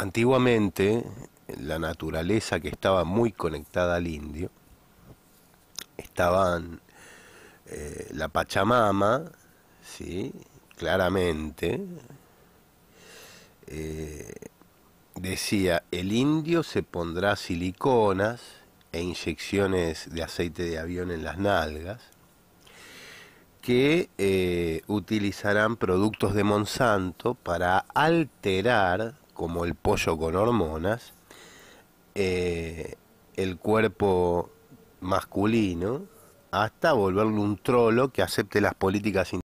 Antiguamente, la naturaleza que estaba muy conectada al indio, estaban eh, la Pachamama, ¿sí? claramente, eh, decía, el indio se pondrá siliconas e inyecciones de aceite de avión en las nalgas, que eh, utilizarán productos de Monsanto para alterar como el pollo con hormonas, eh, el cuerpo masculino hasta volverle un trolo que acepte las políticas